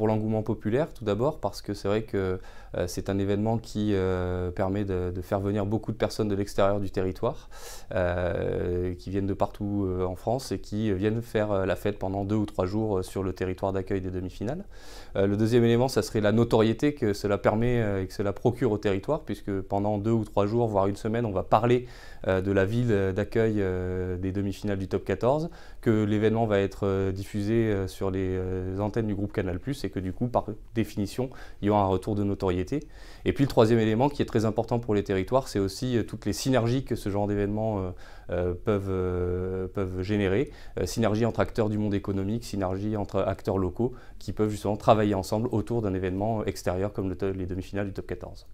pour l'engouement populaire, tout d'abord, parce que c'est vrai que euh, c'est un événement qui euh, permet de, faire venir beaucoup de personnes de l'extérieur du territoire, euh, qui viennent de partout en France et qui viennent faire la fête pendant deux ou trois jours sur le territoire d'accueil des demi-finales. le deuxième élément, ça serait la notoriété que cela permet et que cela procure au territoire, puisque pendant deux ou trois jours, voire une semaine, on va parler de la ville d'accueil des demi-finales du top 14, que l'événement va être diffusé sur les antennes du groupe Canal+, et que du coup, par définition, il y aura un retour de notoriété. Et puis le troisième élément qui est très important pour les territoires, c'est aussi euh, toutes les synergies que ce genre d'événements euh, euh, peuvent, générer. synergie entre acteurs du monde économique, synergie entre acteurs locaux qui peuvent justement travailler ensemble autour d'un événement extérieur comme les demi-finales du top 14.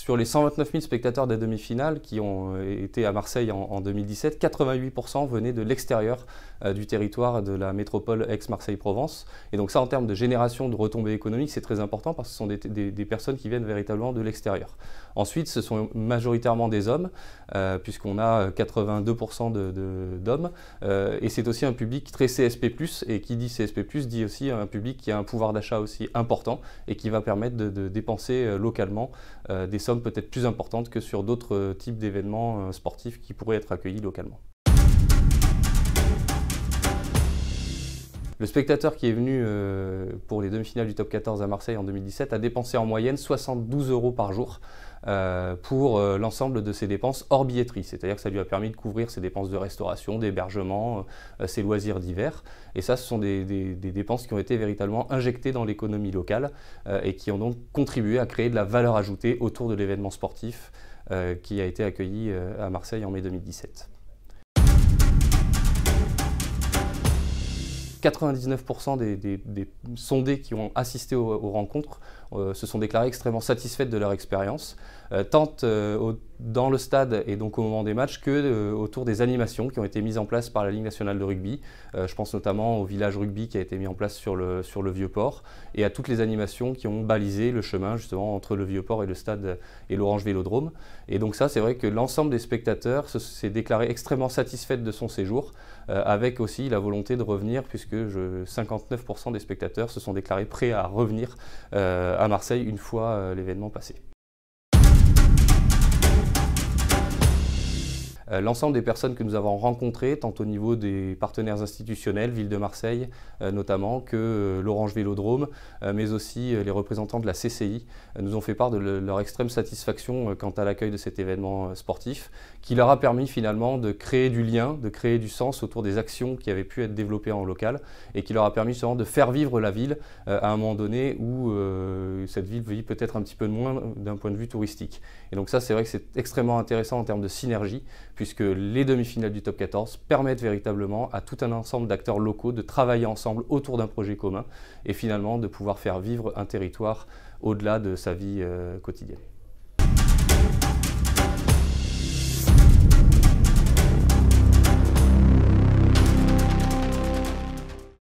sur les 129 000 spectateurs des demi-finales qui ont euh, été à Marseille en, 2017, 88% venaient de l'extérieur euh, du territoire de la métropole ex-Marseille-Provence. Et donc ça, en termes de génération de retombées économiques, c'est très important parce que ce sont des, personnes qui viennent véritablement de l'extérieur. Ensuite, ce sont majoritairement des hommes, euh, puisqu'on a 82% d'hommes. et c'est aussi un public très CSP+, et qui dit CSP+, dit aussi un public qui a un pouvoir d'achat aussi important et qui va permettre de, de dépenser localement des sommes peut-être plus importante que sur d'autres euh, types d'événements euh, sportifs qui pourraient être accueillis localement. Le spectateur qui est venu euh, pour les demi-finales du top 14 à Marseille en 2017 a dépensé en moyenne 72 euros par jour euh, pour euh, l'ensemble de ses dépenses hors billetterie. C'est-à-dire que ça lui a permis de couvrir ses dépenses de restauration, d'hébergement, ses loisirs divers. Et ça, ce sont des dépenses qui ont été véritablement injectées dans l'économie locale et qui ont donc contribué à créer de la valeur ajoutée autour de l'événement sportif qui a été accueilli à Marseille en mai 2017. 99% des, sondés qui ont assisté aux, rencontres euh, se sont déclarés extrêmement satisfaits de leur expérience, euh, tant euh, dans le stade et donc au moment des matchs que autour des animations qui ont été mises en place par la Ligue nationale de rugby. je pense notamment au village rugby qui a été mis en place sur le, sur le Vieux-Port et à toutes les animations qui ont balisé le chemin justement entre le Vieux-Port et le stade et l'Orange Vélodrome. Et donc ça, c'est vrai que l'ensemble des spectateurs s'est déclaré extrêmement satisfait de son séjour, avec aussi la volonté de revenir puisque 59% des spectateurs se sont déclarés prêts à revenir euh, à Marseille une fois euh, l'événement passé. Euh, l'ensemble des personnes que nous avons rencontrées, tant au niveau des partenaires institutionnels, Ville de Marseille euh, notamment, que euh, l'Orange Vélodrome, mais aussi les représentants de la CCI, nous ont fait part de leur extrême satisfaction quant à l'accueil de cet événement sportif, qui leur a permis finalement de créer du lien, de créer du sens autour des actions qui avaient pu être développées en local, et qui leur a permis justement de faire vivre la ville à un moment donné où cette ville vit peut-être un petit peu moins d'un point de vue touristique. Et donc ça, c'est vrai que c'est extrêmement intéressant en termes de synergie, puisque les demi-finales du top 14 permettent véritablement à tout un ensemble d'acteurs locaux de travailler ensemble autour d'un projet commun et finalement de pouvoir faire vivre un territoire au-delà de sa vie euh, quotidienne.